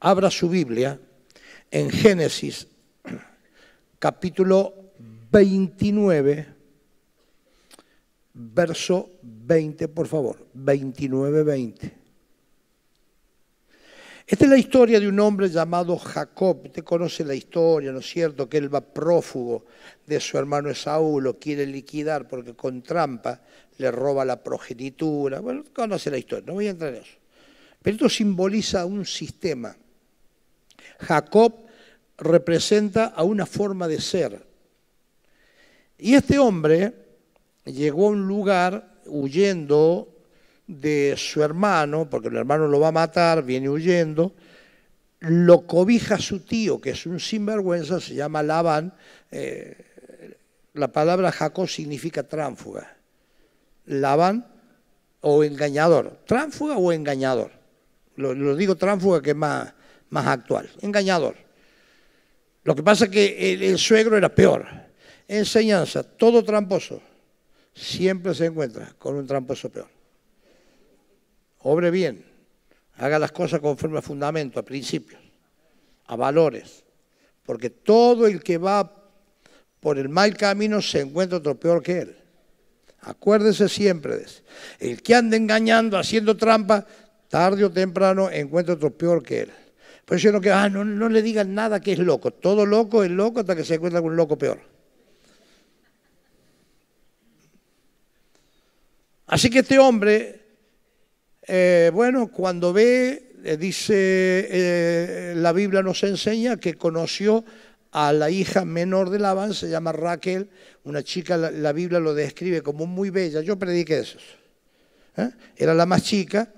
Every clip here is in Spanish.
abra su Biblia en Génesis capítulo 29, verso 20, por favor, 29-20. Esta es la historia de un hombre llamado Jacob. Usted conoce la historia, ¿no es cierto? Que él va prófugo de su hermano Esaú, lo quiere liquidar porque con trampa le roba la progenitura. Bueno, conoce la historia, no voy a entrar en eso. Pero esto simboliza un sistema Jacob representa a una forma de ser. Y este hombre llegó a un lugar huyendo de su hermano, porque el hermano lo va a matar, viene huyendo, lo cobija su tío, que es un sinvergüenza, se llama Labán. Eh, la palabra Jacob significa tránfuga. Labán o engañador. Tránfuga o engañador. Lo, digo tránfuga que es más, más actual, engañador. Lo que pasa es que el, suegro era peor. Enseñanza, todo tramposo siempre se encuentra con un tramposo peor. Obre bien, haga las cosas conforme a fundamento, a principios, a valores, porque todo el que va por el mal camino se encuentra otro peor que él. Acuérdese siempre de eso. El que anda engañando, haciendo trampa, tarde o temprano encuentra otro peor que él. Por eso yo no, que, ah, no, no le digan nada que es loco. Todo loco es loco hasta que se encuentra con un loco peor. Así que este hombre, eh, bueno, cuando ve, eh, dice, eh, la Biblia nos enseña que conoció a la hija menor de Labán, se llama Raquel, una chica, la, la Biblia lo describe como muy bella, yo prediqué eso. Era la más chica,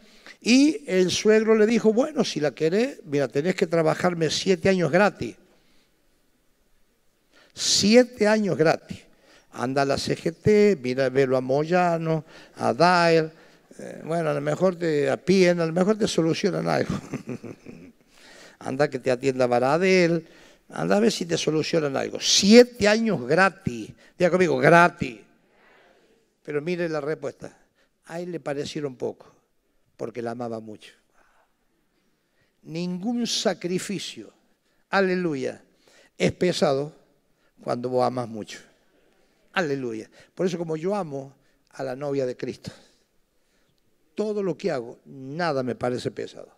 y el suegro le dijo, bueno, si la querés, mira, tenés que trabajarme siete años gratis. Siete años gratis. Anda a la CGT, mira, velo a Moyano, a Daer. Eh, bueno, a lo mejor te Pien, a lo mejor te solucionan algo. anda que te atienda Baradel, anda a ver si te solucionan algo. Siete años gratis. Diga conmigo, gratis. Pero mire la respuesta. A él le parecieron poco porque la amaba mucho. Ningún sacrificio, aleluya, es pesado cuando vos amas mucho. Aleluya. Por eso como yo amo a la novia de Cristo, todo lo que hago, nada me parece pesado.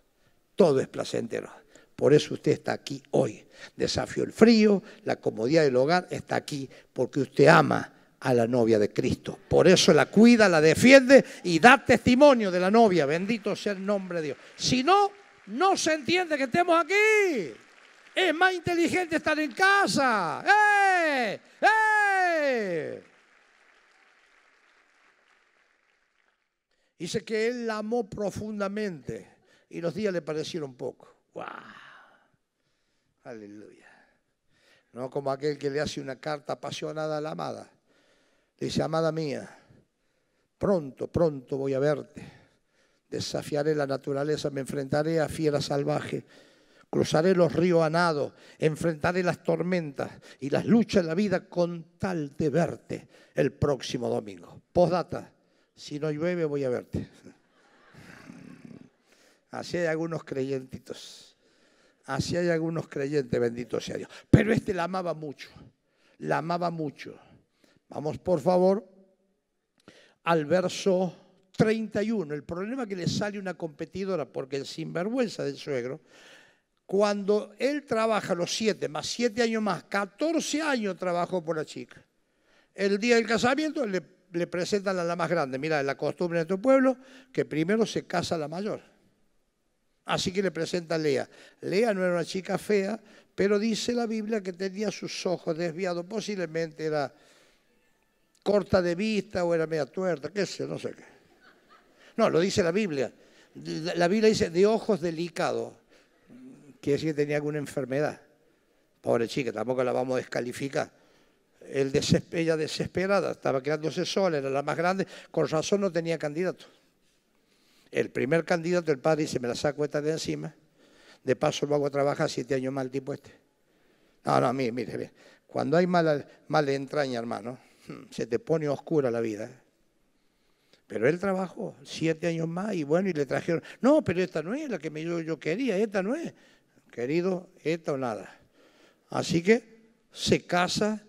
Todo es placentero. Por eso usted está aquí hoy. Desafío el frío, la comodidad del hogar está aquí porque usted ama a la novia de Cristo. Por eso la cuida, la defiende y da testimonio de la novia. Bendito sea el nombre de Dios. Si no, no se entiende que estemos aquí. Es más inteligente estar en casa. ¡Eh! ¡Eh! Dice que él la amó profundamente y los días le parecieron poco. ¡Wow! Aleluya. No como aquel que le hace una carta apasionada a la amada dice, amada mía, pronto, pronto voy a verte. Desafiaré la naturaleza, me enfrentaré a fieras salvajes, cruzaré los ríos a nado, enfrentaré las tormentas y las luchas de la vida con tal de verte el próximo domingo. Postdata, si no llueve voy a verte. Así hay algunos creyentitos. Así hay algunos creyentes, bendito sea Dios. Pero este la amaba mucho, la amaba mucho. Vamos, por favor, al verso 31. El problema es que le sale una competidora, porque el sinvergüenza del suegro, cuando él trabaja los siete, más siete años más, 14 años trabajó por la chica. El día del casamiento le, presentan a la más grande. Mira, es la costumbre de tu pueblo que primero se casa la mayor. Así que le presenta a Lea. Lea no era una chica fea, pero dice la Biblia que tenía sus ojos desviados, posiblemente era corta de vista o era media tuerta, qué sé, no sé qué. No, lo dice la Biblia. La Biblia dice de ojos delicados, quiere decir que tenía alguna enfermedad. Pobre chica, tampoco la vamos a descalificar. El ella desesperada, estaba quedándose sola, era la más grande, con razón no tenía candidato. El primer candidato, el padre dice, me la saco esta de encima, de paso lo hago trabajar siete años más el tipo este. No, no, mire, mire, mire. cuando hay mala, mala entraña, hermano, Hmm, se te pone oscura la vida. Pero él trabajó siete años más y bueno, y le trajeron, no, pero esta no es la que yo, yo quería, esta no es. Querido, esta o nada. Así que se casa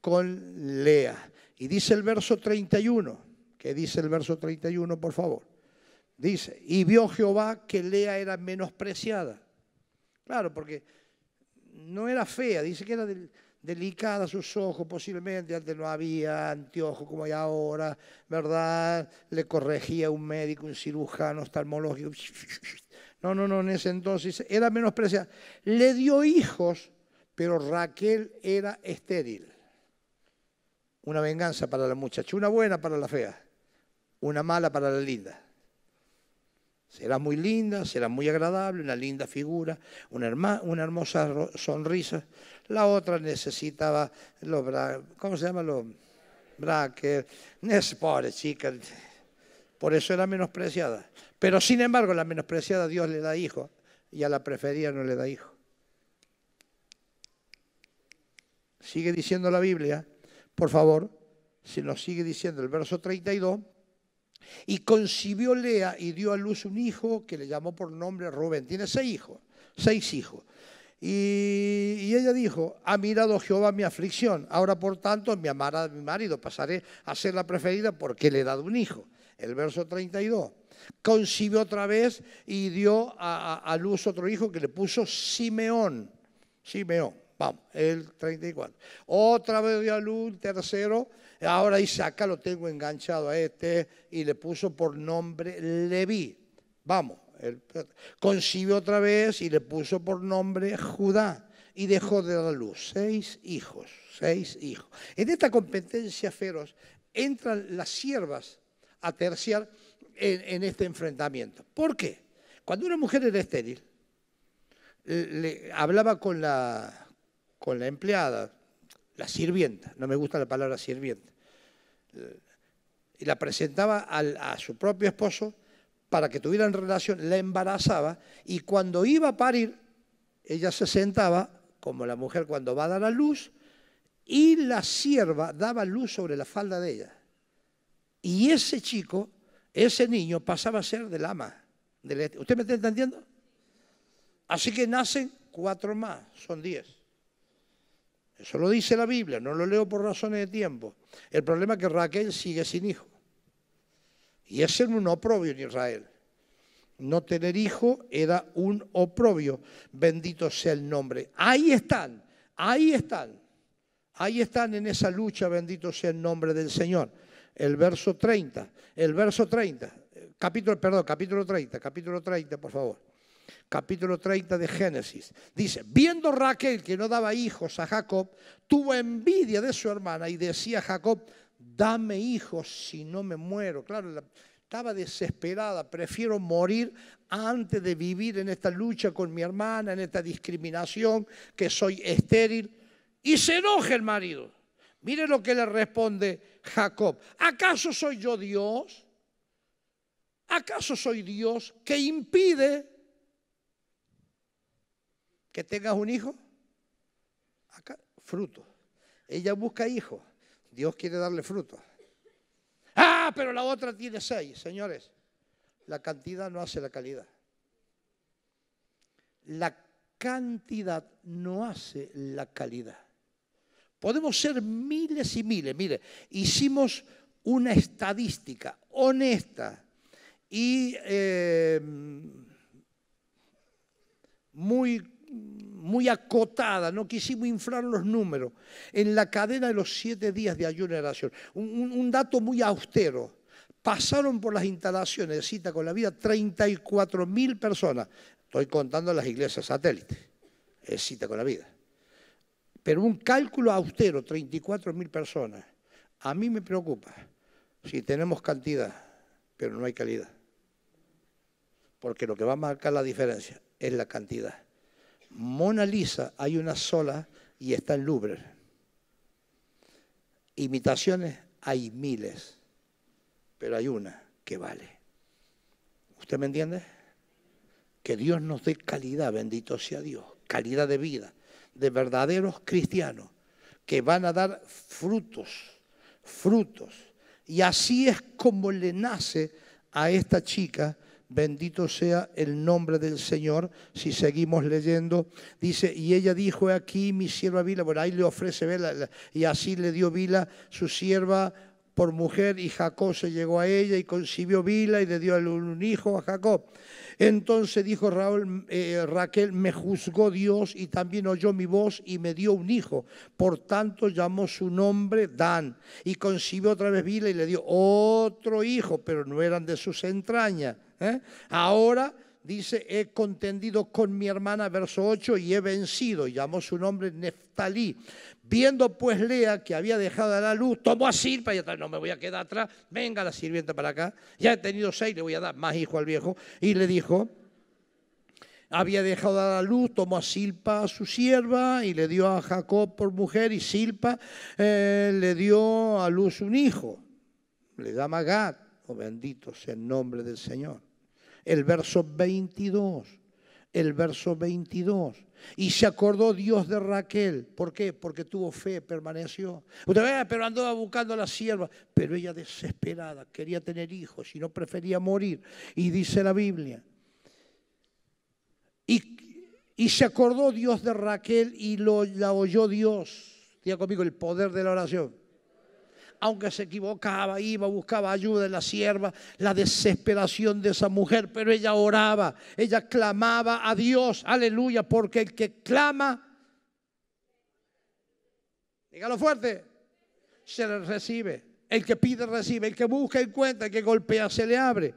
con Lea. Y dice el verso 31, que dice el verso 31, por favor. Dice, y vio Jehová que Lea era menospreciada. Claro, porque no era fea, dice que era del, delicada sus ojos, posiblemente antes no había anteojos como hay ahora, ¿verdad? Le corregía un médico, un cirujano oftalmológico. No, no, no, en ese entonces era menospreciada. Le dio hijos, pero Raquel era estéril. Una venganza para la muchacha, una buena para la fea, una mala para la linda. Será muy linda, será muy agradable, una linda figura, una, hermosa sonrisa. La otra necesitaba los ¿cómo se llama? Los brackers. chica, por eso era menospreciada. Pero sin embargo, la menospreciada Dios le da hijo y a la preferida no le da hijo. Sigue diciendo la Biblia, por favor, si nos sigue diciendo el verso 32, y concibió Lea y dio a luz un hijo que le llamó por nombre Rubén. Tiene seis hijos, seis hijos. Y, ella dijo, ha mirado Jehová mi aflicción, ahora por tanto me amará mi marido, pasaré a ser la preferida porque le he dado un hijo. El verso 32. Concibió otra vez y dio a, luz otro hijo que le puso Simeón. Simeón, vamos, el 34. Otra vez dio a luz, tercero, Ahora Isaac lo tengo enganchado a este y le puso por nombre Leví. Vamos, concibe otra vez y le puso por nombre Judá y dejó de dar luz seis hijos, seis hijos. En esta competencia feroz entran las siervas a terciar en, este enfrentamiento. ¿Por qué? Cuando una mujer era estéril, le hablaba con la, con la empleada, la sirvienta, no me gusta la palabra sirvienta, eh, y la presentaba al, a su propio esposo para que tuvieran relación, la embarazaba y cuando iba a parir, ella se sentaba, como la mujer cuando va a dar a luz, y la sierva daba luz sobre la falda de ella. Y ese chico, ese niño, pasaba a ser del ama. ¿Usted me está entendiendo? Así que nacen cuatro más, son diez. Eso lo dice la Biblia, no lo leo por razones de tiempo. El problema es que Raquel sigue sin hijo. Y es era un oprobio en Israel. No tener hijo era un oprobio. Bendito sea el nombre. Ahí están, ahí están. Ahí están en esa lucha, bendito sea el nombre del Señor. El verso 30, el verso 30, capítulo, perdón, capítulo 30, capítulo 30, por favor capítulo 30 de Génesis. Dice, viendo Raquel que no daba hijos a Jacob, tuvo envidia de su hermana y decía a Jacob, dame hijos si no me muero. Claro, estaba desesperada, prefiero morir antes de vivir en esta lucha con mi hermana, en esta discriminación, que soy estéril. Y se enoja el marido. Mire lo que le responde Jacob. ¿Acaso soy yo Dios? ¿Acaso soy Dios que impide que tengas un hijo, acá, fruto. Ella busca hijos, Dios quiere darle fruto. Ah, pero la otra tiene seis, señores. La cantidad no hace la calidad. La cantidad no hace la calidad. Podemos ser miles y miles. Mire, hicimos una estadística honesta y eh, muy muy acotada, no quisimos inflar los números, en la cadena de los siete días de ayuno y oración. Un, dato muy austero. Pasaron por las instalaciones de cita con la vida 34 mil personas. Estoy contando las iglesias satélites. Es cita con la vida. Pero un cálculo austero, 34 mil personas. A mí me preocupa si tenemos cantidad, pero no hay calidad. Porque lo que va a marcar la diferencia es la cantidad Mona Lisa hay una sola y está en Louvre. Imitaciones hay miles, pero hay una que vale. ¿Usted me entiende? Que Dios nos dé calidad, bendito sea Dios, calidad de vida, de verdaderos cristianos que van a dar frutos, frutos. Y así es como le nace a esta chica Bendito sea el nombre del Señor. Si seguimos leyendo, dice, y ella dijo, aquí mi sierva Vila, bueno, ahí le ofrece Vela, y así le dio Vila su sierva por mujer y Jacob se llegó a ella y concibió Bila y le dio un hijo a Jacob. Entonces dijo Raúl, eh, Raquel, me juzgó Dios y también oyó mi voz y me dio un hijo. Por tanto llamó su nombre Dan y concibió otra vez Bila y le dio otro hijo, pero no eran de sus entrañas. ¿eh? Ahora dice, he contendido con mi hermana, verso 8, y he vencido. Llamó su nombre Neftalí. Viendo pues Lea que había dejado a la luz, tomó a Silpa y atrás, no me voy a quedar atrás, venga la sirvienta para acá, ya he tenido seis, le voy a dar más hijo al viejo, y le dijo, había dejado a la luz, tomó a Silpa a su sierva y le dio a Jacob por mujer y Silpa eh, le dio a luz un hijo. Le da Magat, oh bendito sea el nombre del Señor. El verso 22, el verso 22. Y se acordó Dios de Raquel. ¿Por qué? Porque tuvo fe, permaneció. Usted ah, pero andaba buscando a la sierva. Pero ella desesperada, quería tener hijos y no prefería morir. Y dice la Biblia. Y, se acordó Dios de Raquel y lo, la oyó Dios. Diga conmigo el poder de la oración aunque se equivocaba, iba, buscaba ayuda en la sierva, la desesperación de esa mujer, pero ella oraba, ella clamaba a Dios, aleluya, porque el que clama, dígalo fuerte, se le recibe. El que pide recibe, el que busca encuentra, el que golpea se le abre.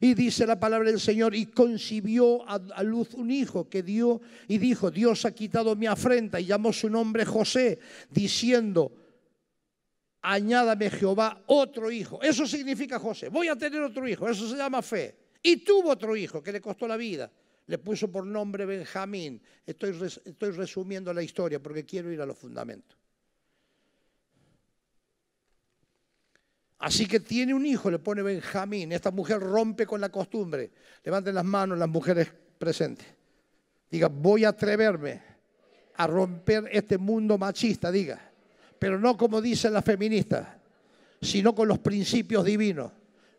Y dice la palabra del Señor, y concibió a, a, luz un hijo que dio y dijo, Dios ha quitado mi afrenta y llamó su nombre José, diciendo, añádame Jehová otro hijo. Eso significa José, voy a tener otro hijo, eso se llama fe. Y tuvo otro hijo que le costó la vida. Le puso por nombre Benjamín. Estoy, resumiendo la historia porque quiero ir a los fundamentos. Así que tiene un hijo, le pone Benjamín. Esta mujer rompe con la costumbre. Levanten las manos las mujeres presentes. Diga, voy a atreverme a romper este mundo machista, diga pero no como dicen las feministas, sino con los principios divinos.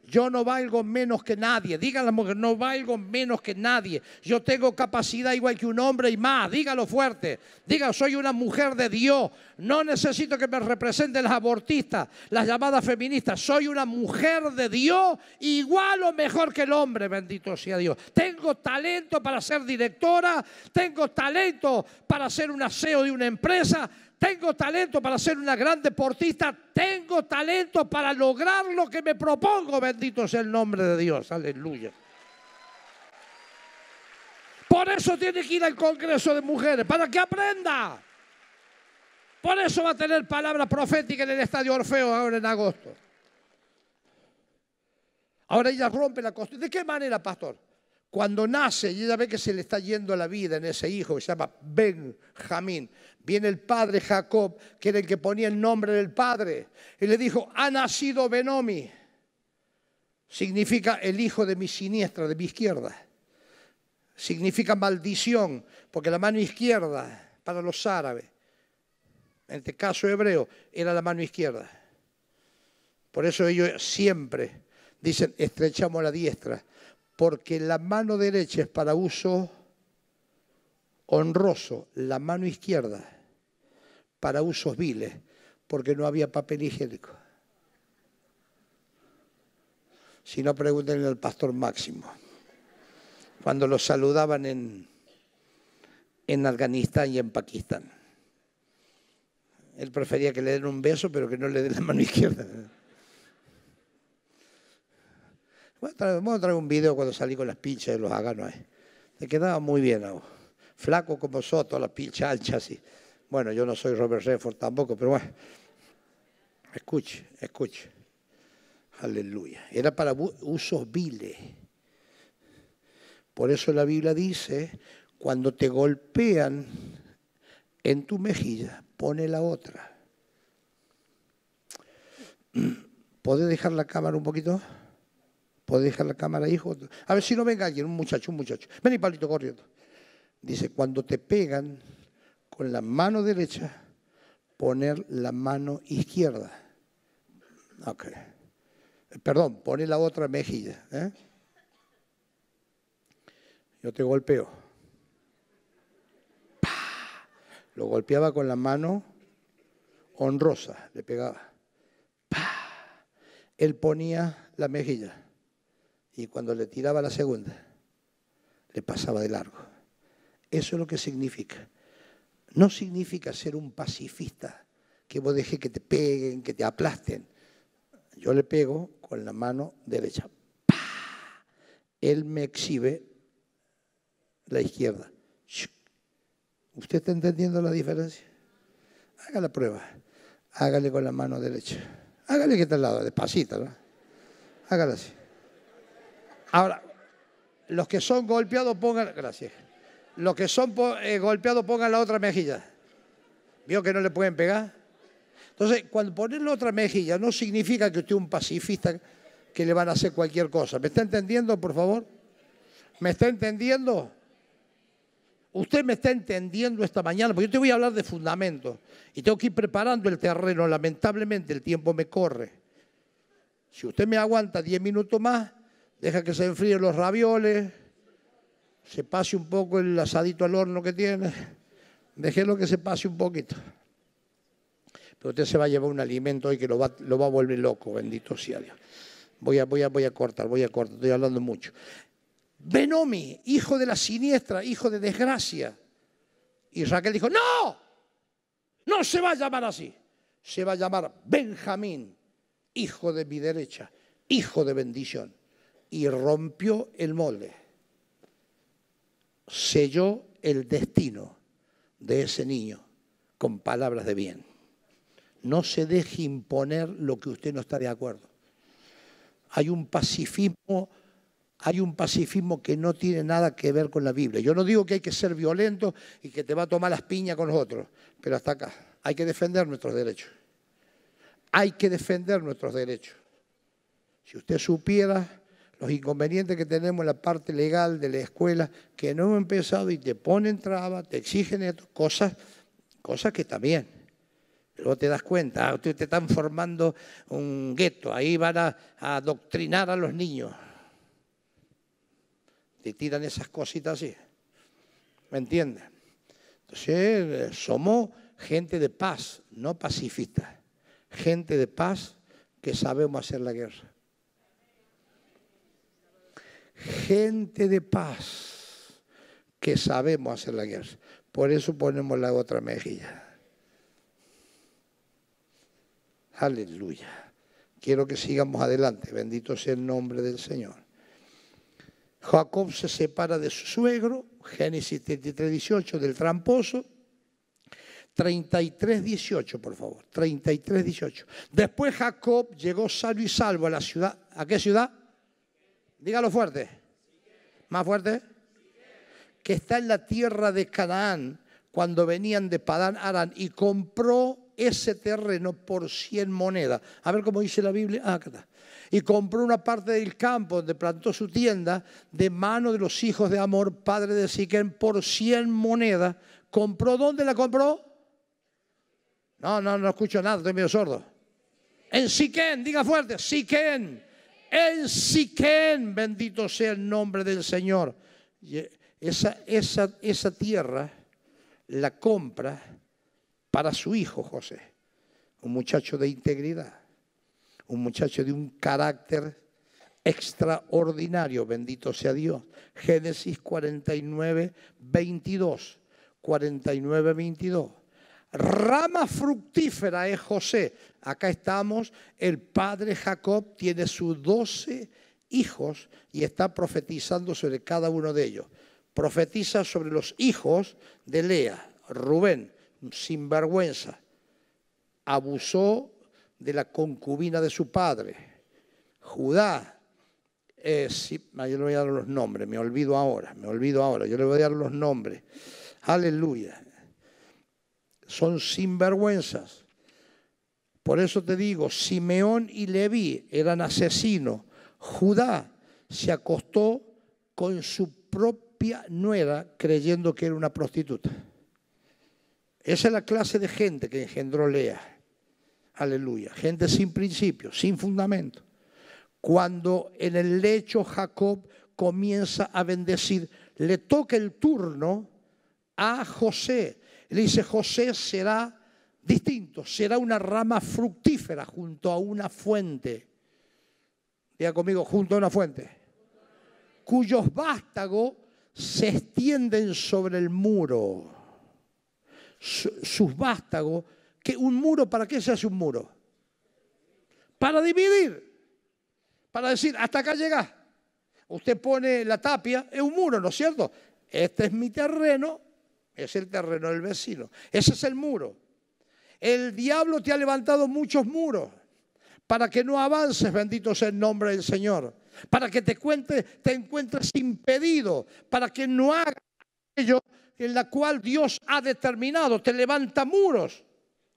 Yo no valgo menos que nadie. Diga la mujer, no valgo menos que nadie. Yo tengo capacidad igual que un hombre y más. Dígalo fuerte. Diga, soy una mujer de Dios. No necesito que me representen las abortistas, las llamadas feministas. Soy una mujer de Dios igual o mejor que el hombre, bendito sea Dios. Tengo talento para ser directora. Tengo talento para ser un aseo de una empresa tengo talento para ser una gran deportista, tengo talento para lograr lo que me propongo, bendito sea el nombre de Dios, aleluya. Por eso tiene que ir al Congreso de Mujeres, para que aprenda. Por eso va a tener palabra profética en el Estadio Orfeo ahora en agosto. Ahora ella rompe la costumbre. ¿De qué manera, pastor? Cuando nace y ella ve que se le está yendo la vida en ese hijo que se llama Benjamín, Viene el padre Jacob, que era el que ponía el nombre del padre, y le dijo, ha nacido Benomi. Significa el hijo de mi siniestra, de mi izquierda. Significa maldición, porque la mano izquierda para los árabes, en este caso hebreo, era la mano izquierda. Por eso ellos siempre dicen, estrechamos la diestra, porque la mano derecha es para uso honroso, la mano izquierda para usos viles, porque no había papel higiénico. Si no, pregúntenle al pastor Máximo. Cuando los saludaban en, en Afganistán y en Pakistán. Él prefería que le den un beso, pero que no le den la mano izquierda. Voy a traer, un video cuando salí con las pinchas de los aganos. Eh. Te quedaba muy bien, flaco como Soto, las pinchas anchas chasis. Bueno, yo no soy Robert Redford tampoco, pero bueno. Escuche, escuche. Aleluya. Era para usos viles. Por eso la Biblia dice, cuando te golpean en tu mejilla, pone la otra. ¿Puedes dejar la cámara un poquito? ¿Puedes dejar la cámara, hijo? A ver si no venga alguien, un muchacho, un muchacho. Vení, palito, corriendo. Dice, cuando te pegan con la mano derecha poner la mano izquierda. Perdón, pone la otra mejilla. ¿eh? Yo te golpeo. Lo golpeaba con la mano honrosa, le pegaba. Él ponía la mejilla y cuando le tiraba la segunda, le pasaba de largo. Eso es lo que significa no significa ser un pacifista, que vos dejes que te peguen, que te aplasten. Yo le pego con la mano derecha. Él me exhibe la izquierda. ¿Usted está entendiendo la diferencia? Haga la prueba. Hágale con la mano derecha. Hágale que está al lado, despacito, ¿no? Hágale así. Ahora, los que son golpeados pongan... Gracias. Los que son eh, golpeados pongan la otra mejilla. ¿Vio que no le pueden pegar? Entonces, cuando ponen la otra mejilla no significa que usted es un pacifista que le van a hacer cualquier cosa. ¿Me está entendiendo, por favor? ¿Me está entendiendo? Usted me está entendiendo esta mañana, porque yo te voy a hablar de fundamentos y tengo que ir preparando el terreno. Lamentablemente el tiempo me corre. Si usted me aguanta 10 minutos más, deja que se enfríen los ravioles, se pase un poco el asadito al horno que tiene, déjelo que se pase un poquito. Pero usted se va a llevar un alimento hoy que lo va, a volver loco, bendito sea Dios. Voy a, voy, a, voy a cortar, voy a cortar, estoy hablando mucho. Benomi, hijo de la siniestra, hijo de desgracia. Y Raquel dijo, no, no se va a llamar así. Se va a llamar Benjamín, hijo de mi derecha, hijo de bendición. Y rompió el molde selló el destino de ese niño con palabras de bien. No se deje imponer lo que usted no está de acuerdo. Hay un pacifismo, hay un pacifismo que no tiene nada que ver con la Biblia. Yo no digo que hay que ser violento y que te va a tomar las piñas con los otros, pero hasta acá. Hay que defender nuestros derechos. Hay que defender nuestros derechos. Si usted supiera los inconvenientes que tenemos en la parte legal de la escuela, que no hemos empezado y te ponen trabas, te exigen cosas, cosas que también. Luego te das cuenta, ah, te, te están formando un gueto, ahí van a, adoctrinar a los niños. Te tiran esas cositas así. ¿Me entiendes? Entonces, somos gente de paz, no pacifistas. Gente de paz que sabemos hacer la guerra gente de paz, que sabemos hacer la guerra. Por eso ponemos la otra mejilla. Aleluya. Quiero que sigamos adelante. Bendito sea el nombre del Señor. Jacob se separa de su suegro, Génesis 33, 18, del tramposo. 33, 18, por favor. 33, 18. Después Jacob llegó salvo y salvo a la ciudad. ¿A qué ciudad? Dígalo fuerte. Más fuerte. Que está en la tierra de Canaán cuando venían de Padán Arán y compró ese terreno por 100 monedas. A ver cómo dice la Biblia. Ah, y compró una parte del campo donde plantó su tienda de mano de los hijos de Amor, padre de Siquén, por 100 monedas. ¿Compró dónde la compró? No, no, no escucho nada, estoy medio sordo. En Siquén, diga fuerte, Siquén en Siquén, bendito sea el nombre del Señor. esa, esa tierra la compra para su hijo José, un muchacho de integridad, un muchacho de un carácter extraordinario, bendito sea Dios. Génesis 49, 22, 49, 22. Rama fructífera es José. Acá estamos, el padre Jacob tiene sus doce hijos y está profetizando sobre cada uno de ellos. Profetiza sobre los hijos de Lea, Rubén, sin vergüenza, abusó de la concubina de su padre, Judá, eh, ah, yo le voy a dar los nombres, me olvido ahora, me olvido ahora, yo le voy a dar los nombres. Aleluya son sinvergüenzas. Por eso te digo, Simeón y Leví eran asesinos. Judá se acostó con su propia nuera creyendo que era una prostituta. Esa es la clase de gente que engendró Lea. Aleluya. Gente sin principio, sin fundamento. Cuando en el lecho Jacob comienza a bendecir, le toca el turno a José, le dice, José será distinto, será una rama fructífera junto a una fuente. Vea conmigo, junto a una fuente. Cuyos vástagos se extienden sobre el muro. Sus vástagos, que un muro, ¿para qué se hace un muro? Para dividir. Para decir, hasta acá llega. Usted pone la tapia, es un muro, ¿no es cierto? Este es mi terreno, es el terreno del vecino. Ese es el muro. El diablo te ha levantado muchos muros para que no avances, bendito sea el nombre del Señor, para que te, encuentres impedido, para que no hagas aquello en la cual Dios ha determinado, te levanta muros.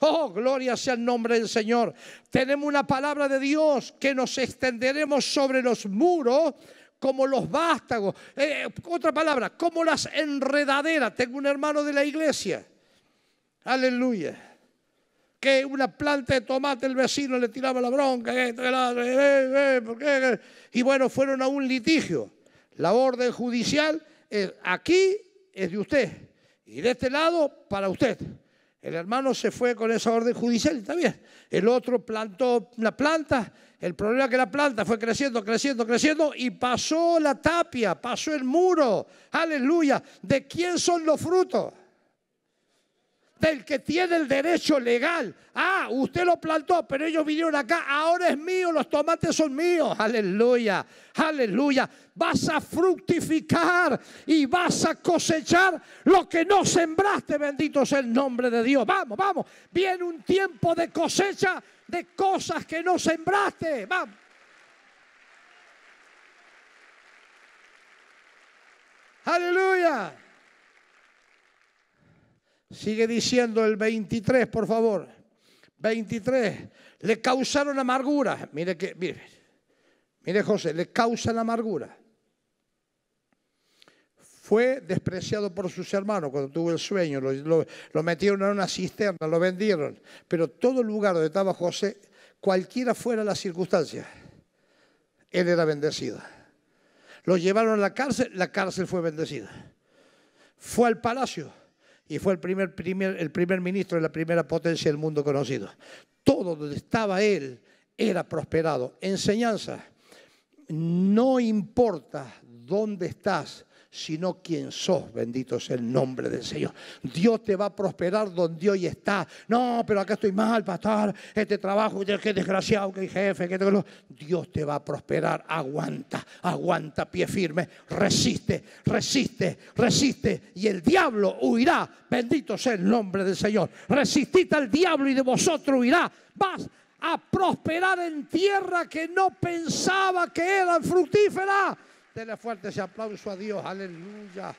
Oh, gloria sea el nombre del Señor. Tenemos una palabra de Dios que nos extenderemos sobre los muros como los vástagos. Eh, eh, otra palabra, como las enredaderas. Tengo un hermano de la iglesia. Aleluya que una planta de tomate el vecino le tiraba la bronca, eh, y bueno, fueron a un litigio. La orden judicial es, aquí es de usted y de este lado para usted. El hermano se fue con esa orden judicial está bien, El otro plantó la planta. El problema es que la planta fue creciendo, creciendo, creciendo y pasó la tapia, pasó el muro. Aleluya. ¿De quién son los frutos? del que tiene el derecho legal. Ah, usted lo plantó, pero ellos vinieron acá, ahora es mío, los tomates son míos. Aleluya, aleluya. Vas a fructificar y vas a cosechar lo que no sembraste, bendito sea el nombre de Dios. Vamos, vamos, viene un tiempo de cosecha de cosas que no sembraste. Vamos. Aleluya. Sigue diciendo el 23, por favor. 23. Le causaron amargura. Mire que, mire, mire José, le causan amargura. Fue despreciado por sus hermanos cuando tuvo el sueño. Lo, metieron en una cisterna, lo vendieron. Pero todo el lugar donde estaba José, cualquiera fuera la circunstancia, él era bendecido. Lo llevaron a la cárcel, la cárcel fue bendecida. Fue al palacio y fue el primer, primer, el primer ministro de la primera potencia del mundo conocido. Todo donde estaba él era prosperado. Enseñanza, no importa dónde estás, sino quien sos. Bendito es el nombre del Señor. Dios te va a prosperar donde hoy está. No, pero acá estoy mal, pasar Este trabajo, qué desgraciado, qué jefe, qué... Dios te va a prosperar. Aguanta, aguanta, pie firme. Resiste, resiste, resiste. Y el diablo huirá. Bendito sea el nombre del Señor. Resistid al diablo y de vosotros huirá. Vas a prosperar en tierra que no pensaba que era fructífera Dele fuerte ese aplauso a Dios. Aleluya.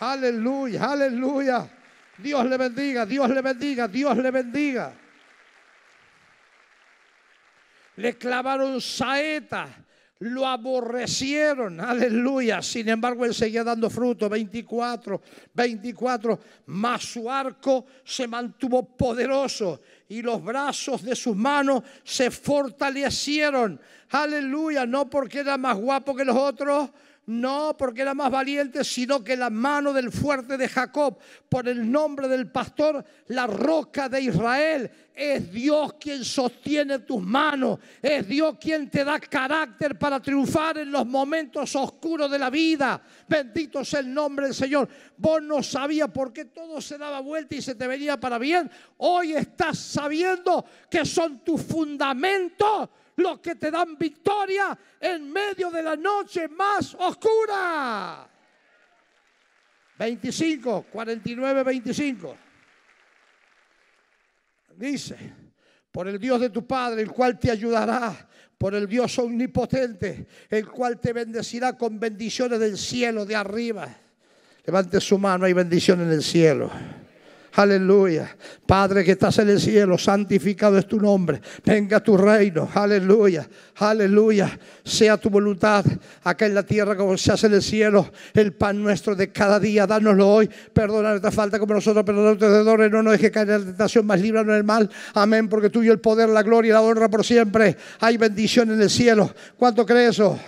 Aleluya. Aleluya. Dios le bendiga. Dios le bendiga. Dios le bendiga. Le clavaron saetas lo aborrecieron, aleluya. Sin embargo, él seguía dando fruto, 24, 24, mas su arco se mantuvo poderoso y los brazos de sus manos se fortalecieron. Aleluya, no porque era más guapo que los otros, no porque era más valiente, sino que la mano del fuerte de Jacob, por el nombre del pastor, la roca de Israel, es Dios quien sostiene tus manos, es Dios quien te da carácter para triunfar en los momentos oscuros de la vida. Bendito sea el nombre del Señor. Vos no sabías por qué todo se daba vuelta y se te venía para bien. Hoy estás sabiendo que son tus fundamentos los que te dan victoria en medio de la noche más oscura. 25, 49, 25. Dice, por el Dios de tu Padre, el cual te ayudará, por el Dios omnipotente, el cual te bendecirá con bendiciones del cielo de arriba. Levante su mano, hay bendición en el cielo. Aleluya. Padre que estás en el cielo, santificado es tu nombre. Venga tu reino. Aleluya. Aleluya. Sea tu voluntad acá en la tierra como se hace en el cielo. El pan nuestro de cada día, dánoslo hoy. Perdona nuestra falta como nosotros perdonamos nuestros deudores. No nos dejes caer en la tentación, más líbranos el mal. Amén. Porque tuyo el poder, la gloria y la honra por siempre. Hay bendición en el cielo. ¿Cuánto crees eso?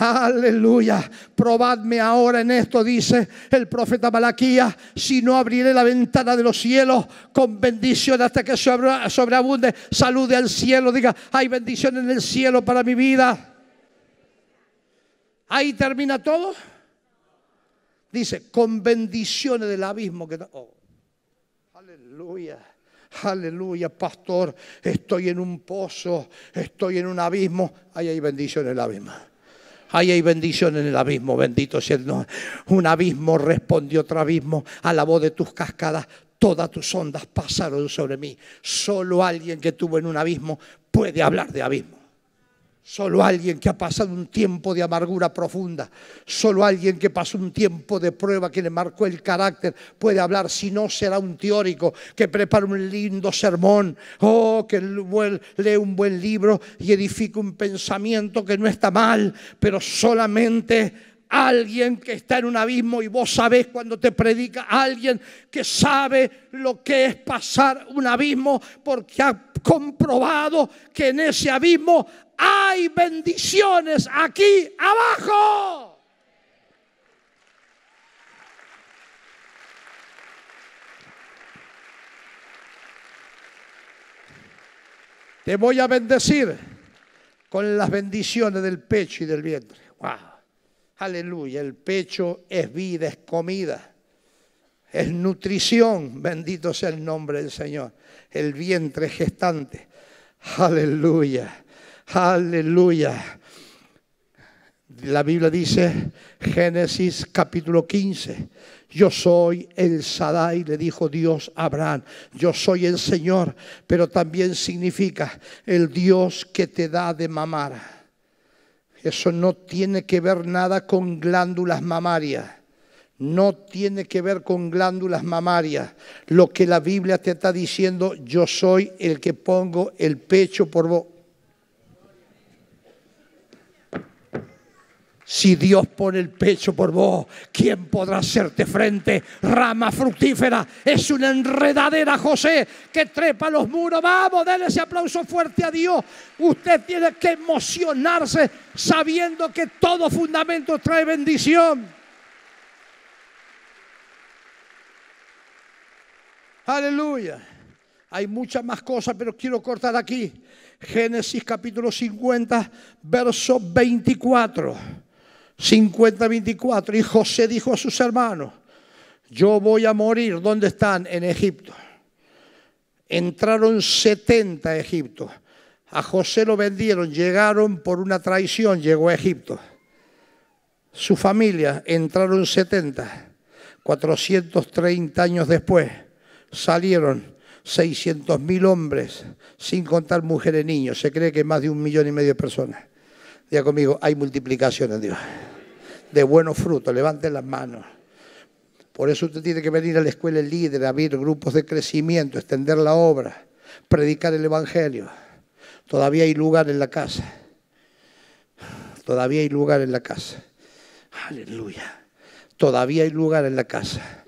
Aleluya. Probadme ahora en esto, dice el profeta Malaquías, si no abriré la ventana de los cielos con bendición hasta que sobreabunde. Salude al cielo, diga, hay bendición en el cielo para mi vida. Ahí termina todo. Dice, con bendiciones del abismo que... Oh. Aleluya. Aleluya, pastor, estoy en un pozo, estoy en un abismo. Ahí hay bendición en el abismo. Ahí hay bendición en el abismo, bendito sea. un abismo respondió otro abismo a la voz de tus cascadas. Todas tus ondas pasaron sobre mí. Solo alguien que tuvo en un abismo puede hablar de abismo. Solo alguien que ha pasado un tiempo de amargura profunda, solo alguien que pasó un tiempo de prueba que le marcó el carácter puede hablar, si no será un teórico que prepara un lindo sermón, o oh, que lee un buen libro y edifica un pensamiento que no está mal, pero solamente alguien que está en un abismo y vos sabés cuando te predica, alguien que sabe lo que es pasar un abismo porque ha comprobado que en ese abismo hay bendiciones aquí abajo. Te voy a bendecir con las bendiciones del pecho y del vientre. Wow. Aleluya, el pecho es vida, es comida es nutrición, bendito sea el nombre del Señor, el vientre gestante. Aleluya, aleluya. La Biblia dice, Génesis capítulo 15, yo soy el Sadai, le dijo Dios a Abraham, yo soy el Señor, pero también significa el Dios que te da de mamar. Eso no tiene que ver nada con glándulas mamarias no tiene que ver con glándulas mamarias. Lo que la Biblia te está diciendo, yo soy el que pongo el pecho por vos. Si Dios pone el pecho por vos, ¿quién podrá hacerte frente? Rama fructífera, es una enredadera, José, que trepa los muros. Vamos, denle ese aplauso fuerte a Dios. Usted tiene que emocionarse sabiendo que todo fundamento trae bendición. Aleluya. Hay muchas más cosas, pero quiero cortar aquí. Génesis capítulo 50, verso 24. 50, 24. Y José dijo a sus hermanos, yo voy a morir. ¿Dónde están? En Egipto. Entraron 70 a Egipto. A José lo vendieron, llegaron por una traición, llegó a Egipto. Su familia entraron 70, 430 años después salieron 600.000 hombres, sin contar mujeres y niños. Se cree que más de un millón y medio de personas. Diga conmigo, hay multiplicaciones Dios. De buenos frutos, levanten las manos. Por eso usted tiene que venir a la escuela el líder, abrir grupos de crecimiento, extender la obra, predicar el Evangelio. Todavía hay lugar en la casa. Todavía hay lugar en la casa. Aleluya. Todavía hay lugar en la casa.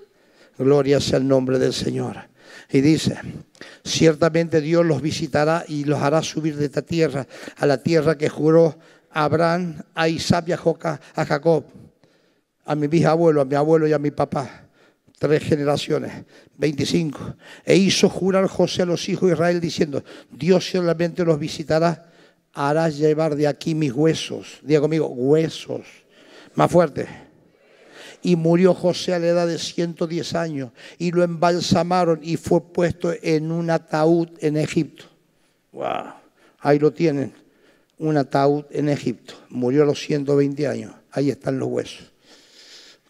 Gloria sea el nombre del Señor. Y dice, ciertamente Dios los visitará y los hará subir de esta tierra a la tierra que juró Abraham, a Isaac y a, Jacob, a mi bisabuelo, a mi abuelo y a mi papá tres generaciones, veinticinco, E hizo jurar José a los hijos de Israel diciendo, Dios solamente los visitará, hará llevar de aquí mis huesos. Diga conmigo, huesos. Más fuerte y murió José a la edad de 110 años y lo embalsamaron y fue puesto en un ataúd en Egipto. ¡Wow! Ahí lo tienen, un ataúd en Egipto. Murió a los 120 años, ahí están los huesos.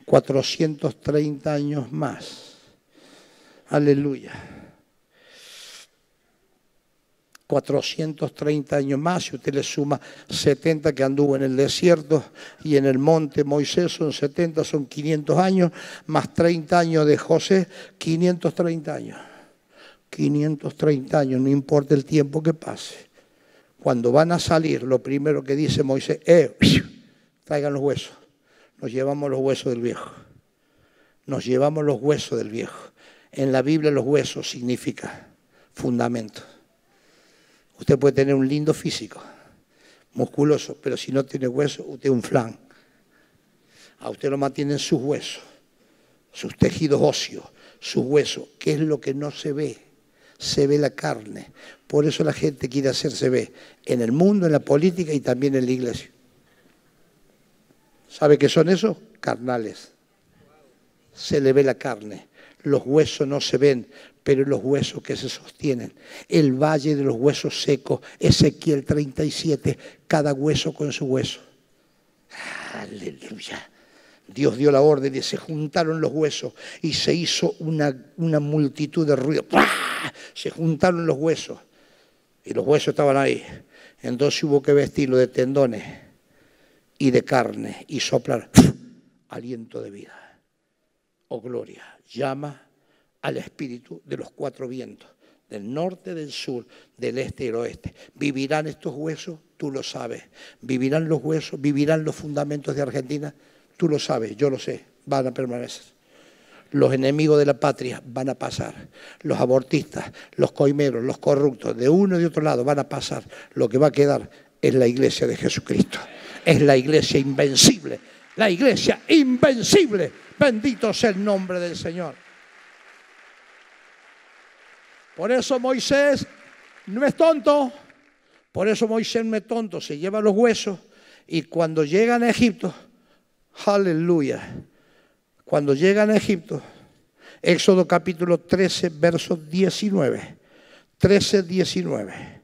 430 años más. Aleluya. 430 años más, si usted le suma 70 que anduvo en el desierto y en el monte Moisés, son 70, son 500 años, más 30 años de José, 530 años. 530 años, no importa el tiempo que pase. Cuando van a salir, lo primero que dice Moisés, eh, traigan los huesos. Nos llevamos los huesos del viejo. Nos llevamos los huesos del viejo. En la Biblia los huesos significa fundamento. Usted puede tener un lindo físico, musculoso, pero si no tiene hueso, usted es un flan. A usted lo mantienen sus huesos, sus tejidos óseos, sus huesos, Qué es lo que no se ve. Se ve la carne. Por eso la gente quiere hacerse ver en el mundo, en la política y también en la iglesia. ¿Sabe qué son esos? Carnales. Se le ve la carne. Los huesos no se ven pero los huesos que se sostienen. El valle de los huesos secos, Ezequiel 37, cada hueso con su hueso. Aleluya. Dios dio la orden y se juntaron los huesos y se hizo una, una multitud de ruido. Se juntaron los huesos y los huesos estaban ahí. Entonces hubo que vestirlo de tendones y de carne y soplar aliento de vida. Oh gloria, llama al espíritu de los cuatro vientos, del norte, del sur, del este y del oeste. ¿Vivirán estos huesos? Tú lo sabes. ¿Vivirán los huesos? ¿Vivirán los fundamentos de Argentina? Tú lo sabes, yo lo sé. Van a permanecer los enemigos de la patria van a pasar, los abortistas, los coimeros, los corruptos, de uno y de otro lado van a pasar. Lo que va a quedar es la iglesia de Jesucristo, es la iglesia invencible, la iglesia invencible. Bendito sea el nombre del Señor. Por eso Moisés no es tonto. Por eso Moisés no es tonto. Se lleva los huesos. Y cuando llegan a Egipto, aleluya. Cuando llegan a Egipto, Éxodo capítulo 13, verso 19. 13, 19.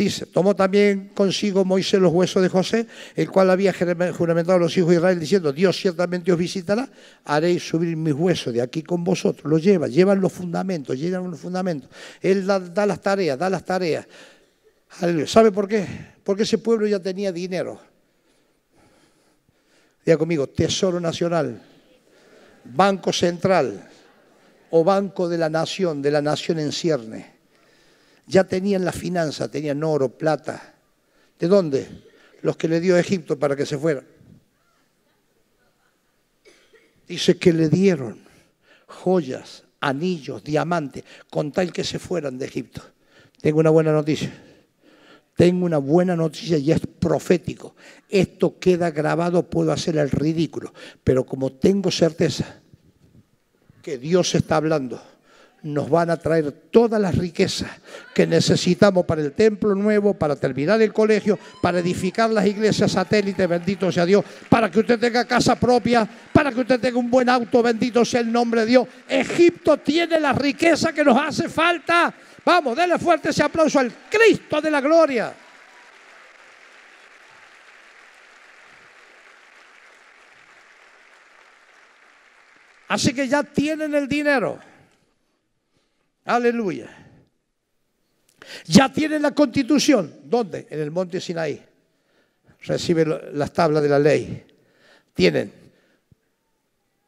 Dice, tomó también consigo Moisés los huesos de José, el cual había juramentado a los hijos de Israel, diciendo, Dios ciertamente os visitará, haréis subir mis huesos de aquí con vosotros. Lo lleva, llevan los fundamentos, llevan los fundamentos. Él da, las tareas, da las tareas. ¿Sabe por qué? Porque ese pueblo ya tenía dinero. Diga conmigo, Tesoro Nacional, Banco Central o Banco de la Nación, de la Nación en cierne ya tenían la finanza, tenían oro, plata. ¿De dónde? Los que le dio a Egipto para que se fueran. Dice que le dieron joyas, anillos, diamantes, con tal que se fueran de Egipto. Tengo una buena noticia. Tengo una buena noticia y es profético. Esto queda grabado, puedo hacer el ridículo. Pero como tengo certeza que Dios está hablando, nos van a traer todas las riquezas que necesitamos para el templo nuevo, para terminar el colegio, para edificar las iglesias satélites, bendito sea Dios, para que usted tenga casa propia, para que usted tenga un buen auto, bendito sea el nombre de Dios. Egipto tiene la riqueza que nos hace falta. Vamos, denle fuerte ese aplauso al Cristo de la gloria. Así que ya tienen el dinero. Aleluya. Ya tienen la constitución. ¿Dónde? En el monte Sinaí. Recibe las tablas de la ley. Tienen.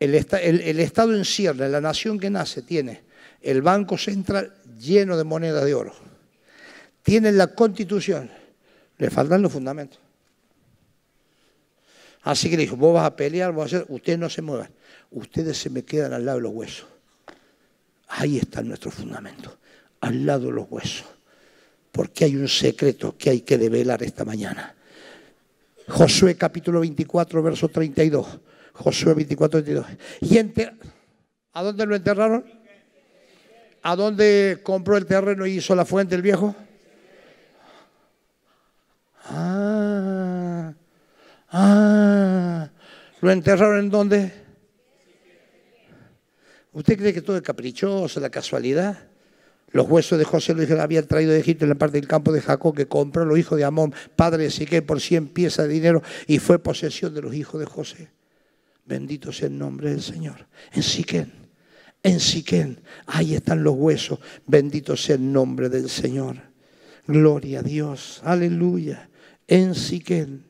El, Estado en la nación que nace, tiene el Banco Central lleno de moneda de oro. Tienen la constitución. Le faltan los fundamentos. Así que le dijo, vos vas a pelear, vos vas a hacer, ustedes no se muevan. Ustedes se me quedan al lado de los huesos. Ahí está nuestro fundamento, al lado de los huesos. Porque hay un secreto que hay que develar esta mañana. Josué capítulo 24, verso 32. Josué 24, 32. Y ¿A dónde lo enterraron? ¿A dónde compró el terreno y hizo la fuente el viejo? Ah, ah, ¿lo enterraron en dónde? ¿Usted cree que todo es caprichoso, la casualidad? Los huesos de José Luis había traído de Egipto en la parte del campo de Jacob que compró los hijos de Amón, padre de Siquel, por 100 piezas de dinero y fue posesión de los hijos de José. Bendito sea el nombre del Señor. En Siquén, en Siquén, ahí están los huesos. Bendito sea el nombre del Señor. Gloria a Dios. Aleluya. En Siquén.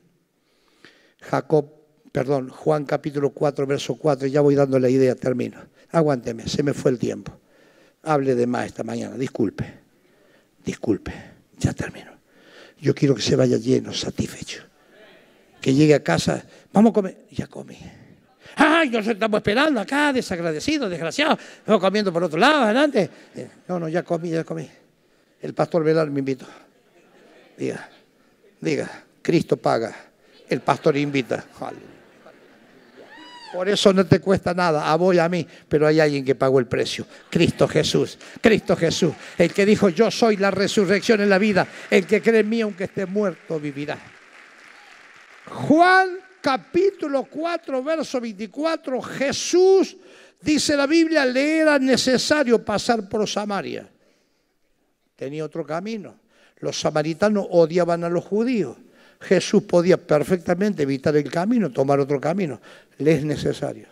Jacob, perdón, Juan capítulo 4, verso 4. Ya voy dando la idea, termino. Aguánteme, se me fue el tiempo. Hable de más esta mañana, disculpe, disculpe, ya termino. Yo quiero que se vaya lleno, satisfecho. Que llegue a casa, vamos a comer, ya comí. ¡Ay, nos estamos esperando acá, desagradecidos, desgraciados! Vamos comiendo por otro lado, adelante. Eh, no, no, ya comí, ya comí. El pastor Velar me invitó. Diga, diga, Cristo paga, el pastor invita. Por eso no te cuesta nada, a vos y a mí, pero hay alguien que pagó el precio. Cristo Jesús, Cristo Jesús, el que dijo, yo soy la resurrección en la vida, el que cree en mí aunque esté muerto vivirá. Juan capítulo 4, verso 24, Jesús dice la Biblia, le era necesario pasar por Samaria. Tenía otro camino. Los samaritanos odiaban a los judíos. Jesús podía perfectamente evitar el camino, tomar otro camino. Le es necesario.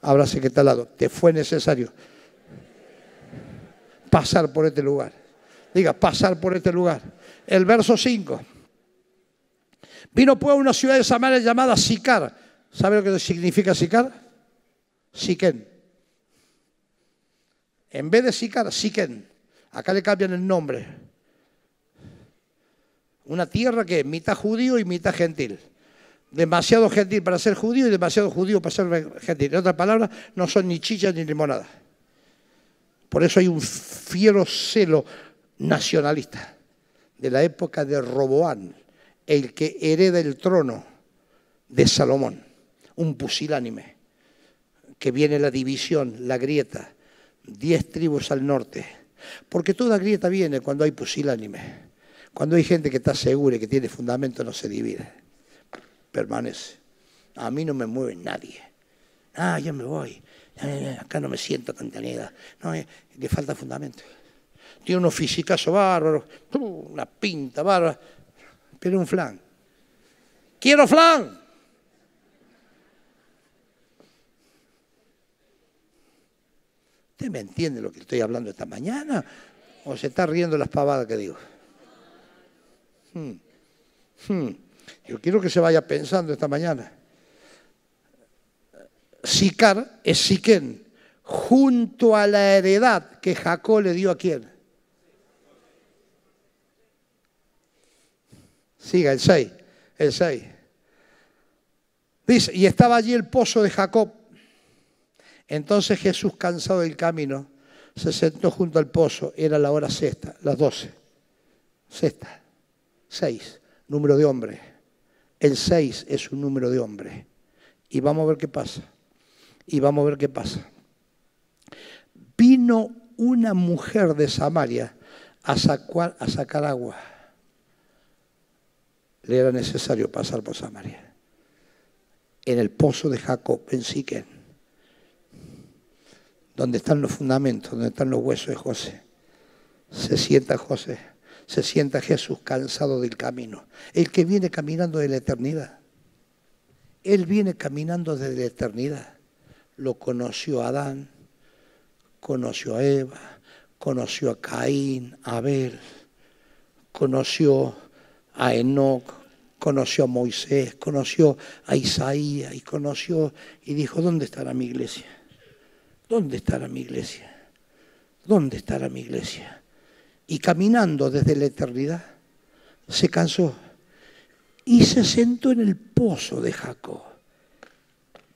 Ábrase que está al lado. Te fue necesario pasar por este lugar. Diga, pasar por este lugar. El verso 5. Vino pues a una ciudad de Samaria llamada Sicar. ¿Sabe lo que significa Sicar? Siquén. En vez de Sicar, Siquén. Acá le cambian el nombre una tierra que es mitad judío y mitad gentil. Demasiado gentil para ser judío y demasiado judío para ser gentil. En otras palabras, no son ni chillas ni limonadas. Por eso hay un fiero celo nacionalista de la época de Roboán, el que hereda el trono de Salomón, un pusilánime, que viene la división, la grieta, diez tribus al norte, porque toda grieta viene cuando hay pusilánime. Cuando hay gente que está segura y que tiene fundamento, no se divide, permanece. A mí no me mueve nadie. Ah, yo me voy. Acá no me siento contenida. No, eh, le falta fundamento. Tiene unos fisicazos bárbaros, una pinta bárbara, pero un flan. ¡Quiero flan! ¿Usted me entiende lo que estoy hablando esta mañana? ¿O se está riendo las pavadas que digo? Hmm. Hmm. Yo quiero que se vaya pensando esta mañana. Sicar es Siquén, junto a la heredad que Jacob le dio a quién. Siga, el 6, el 6. Dice, y estaba allí el pozo de Jacob. Entonces Jesús, cansado del camino, se sentó junto al pozo. Era la hora sexta, las doce. Sexta seis, número de hombre. El 6 es un número de hombre. Y vamos a ver qué pasa. Y vamos a ver qué pasa. Vino una mujer de Samaria a, a sacar agua. Le era necesario pasar por Samaria. En el pozo de Jacob, en Siquén. Donde están los fundamentos, donde están los huesos de José. Se sienta José se sienta Jesús cansado del camino. El que viene caminando de la eternidad. Él viene caminando desde la eternidad. Lo conoció Adán, conoció a Eva, conoció a Caín, a Abel, conoció a Enoch, conoció a Moisés, conoció a Isaías y conoció y dijo, ¿dónde estará mi iglesia? ¿Dónde estará mi iglesia? ¿Dónde estará mi iglesia? y caminando desde la eternidad, se cansó y se sentó en el pozo de Jacob,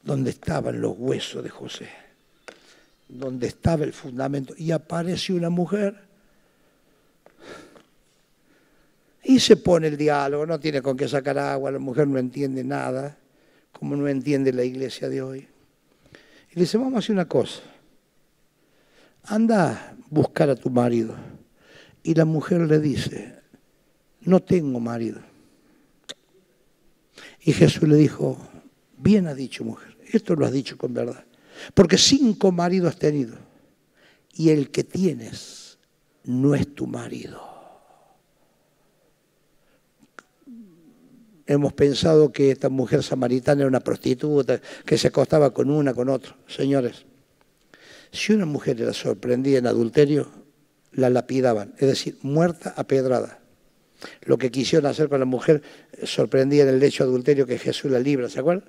donde estaban los huesos de José, donde estaba el fundamento. Y apareció una mujer y se pone el diálogo, no tiene con qué sacar agua, la mujer no entiende nada, como no entiende la iglesia de hoy. Y le dice, vamos a hacer una cosa, anda a buscar a tu marido y la mujer le dice, no tengo marido. Y Jesús le dijo, bien ha dicho mujer, esto lo has dicho con verdad, porque cinco maridos has tenido y el que tienes no es tu marido. Hemos pensado que esta mujer samaritana era una prostituta, que se acostaba con una, con otro. Señores, si una mujer era sorprendida en adulterio, la lapidaban, es decir, muerta a Lo que quisieron hacer con la mujer eh, sorprendía en el hecho adulterio que Jesús la libra, ¿se acuerdan?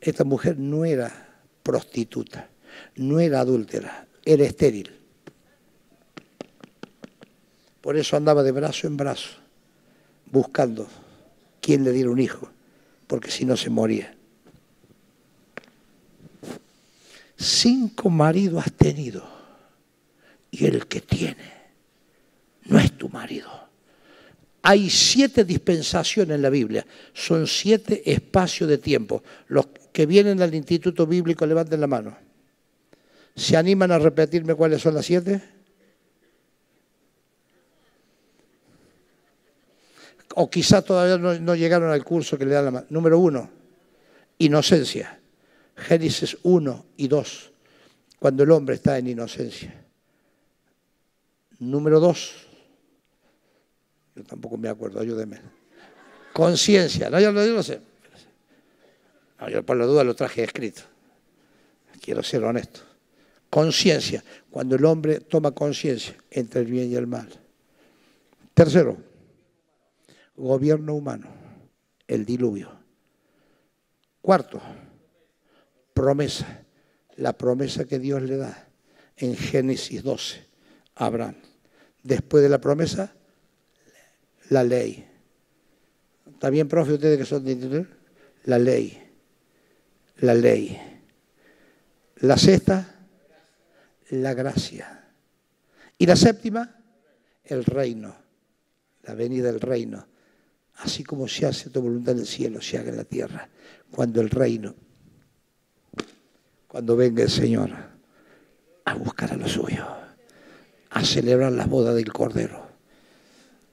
Esta mujer no era prostituta, no era adúltera, era estéril. Por eso andaba de brazo en brazo, buscando quién le diera un hijo, porque si no se moría. Cinco maridos has tenido y el que tiene no es tu marido. Hay siete dispensaciones en la Biblia, son siete espacios de tiempo. Los que vienen al Instituto Bíblico levanten la mano. ¿Se animan a repetirme cuáles son las siete? O quizás todavía no, llegaron al curso que le dan la mano. Número uno, inocencia. Génesis 1 y 2, cuando el hombre está en inocencia. Número dos. Yo tampoco me acuerdo, ayúdeme. Conciencia. No, yo, lo sé. No, yo por la duda lo traje escrito. Quiero ser honesto. Conciencia. Cuando el hombre toma conciencia entre el bien y el mal. Tercero. Gobierno humano. El diluvio. Cuarto. Promesa. La promesa que Dios le da en Génesis 12. Abraham después de la promesa, la ley. También, profe, ustedes que son de la ley. La ley. La sexta, la gracia. Y la séptima, el reino, la venida del reino. Así como se hace tu voluntad en el cielo, se haga en la tierra. Cuando el reino, cuando venga el Señor a buscar a los suyos a celebrar las bodas del Cordero.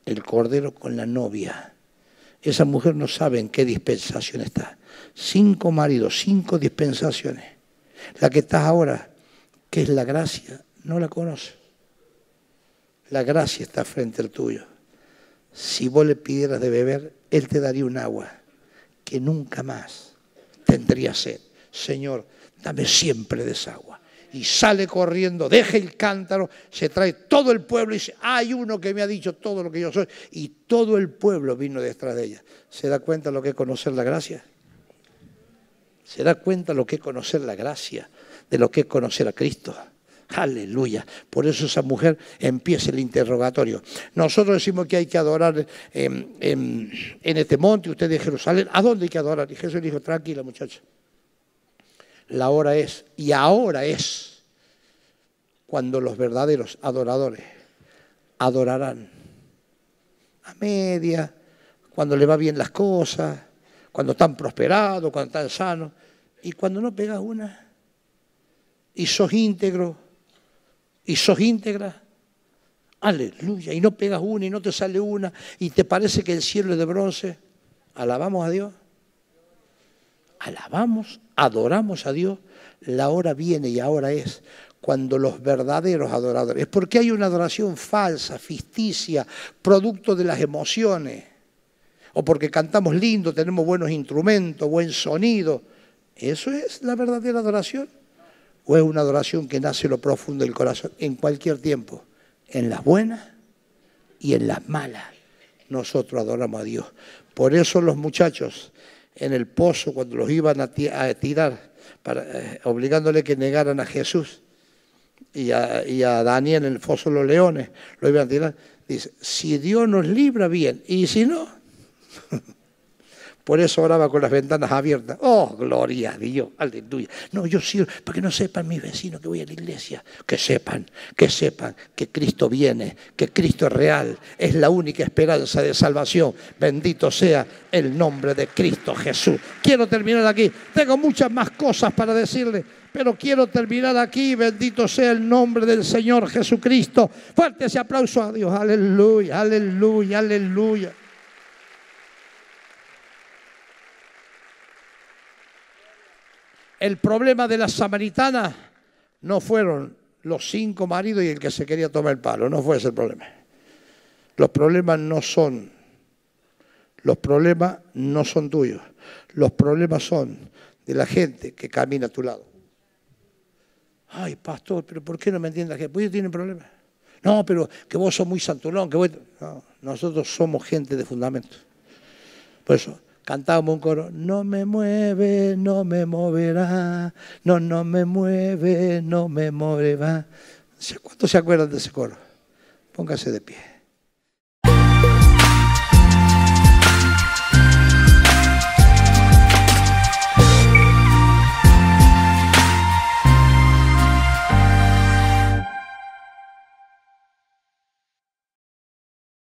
El Cordero con la novia. Esa mujer no sabe en qué dispensación está. Cinco maridos, cinco dispensaciones. La que estás ahora, que es la gracia, no la conoce. La gracia está frente al tuyo. Si vos le pidieras de beber, Él te daría un agua que nunca más tendría sed. Señor, dame siempre desagua y sale corriendo, deja el cántaro, se trae todo el pueblo y dice, hay uno que me ha dicho todo lo que yo soy. Y todo el pueblo vino detrás de ella. ¿Se da cuenta lo que es conocer la gracia? ¿Se da cuenta lo que es conocer la gracia? De lo que es conocer a Cristo. Aleluya. Por eso esa mujer empieza el interrogatorio. Nosotros decimos que hay que adorar eh, en, este monte, ustedes de Jerusalén. ¿A dónde hay que adorar? Y Jesús dijo, tranquila muchacha la hora es, y ahora es, cuando los verdaderos adoradores adorarán a media, cuando le va bien las cosas, cuando están prosperados, cuando están sanos, y cuando no pegas una, y sos íntegro, y sos íntegra, aleluya, y no pegas una, y no te sale una, y te parece que el cielo es de bronce, alabamos a Dios, alabamos adoramos a Dios, la hora viene y ahora es cuando los verdaderos adoradores, ¿Es porque hay una adoración falsa, ficticia, producto de las emociones, o porque cantamos lindo, tenemos buenos instrumentos, buen sonido, ¿eso es la verdadera adoración? ¿O es una adoración que nace en lo profundo del corazón en cualquier tiempo? En las buenas y en las malas. Nosotros adoramos a Dios. Por eso los muchachos en el pozo cuando los iban a, tirar, eh, obligándole que negaran a Jesús y a, Daniel en el foso de los leones, lo iban a tirar. Dice, si Dios nos libra bien, y si no, por eso oraba con las ventanas abiertas. Oh, gloria a Dios, aleluya. No, yo sirvo para que no sepan mis vecinos que voy a la iglesia. Que sepan, que sepan que Cristo viene, que Cristo es real, es la única esperanza de salvación. Bendito sea el nombre de Cristo Jesús. Quiero terminar aquí. Tengo muchas más cosas para decirle, pero quiero terminar aquí. Bendito sea el nombre del Señor Jesucristo. Fuerte ese aplauso a Dios. Aleluya, aleluya, aleluya. El problema de las samaritanas no fueron los cinco maridos y el que se quería tomar el palo, no fue ese el problema. Los problemas no son, los problemas no son tuyos, los problemas son de la gente que camina a tu lado. Ay, pastor, pero ¿por qué no me entiendes? que Pues ellos tienen problemas. No, pero que vos sos muy santulón, que vos... No, nosotros somos gente de fundamento. Por eso, cantábamos un coro, no me mueve, no me moverá, no, no me mueve, no me moverá. ¿Cuántos se acuerdan de ese coro? Póngase de pie.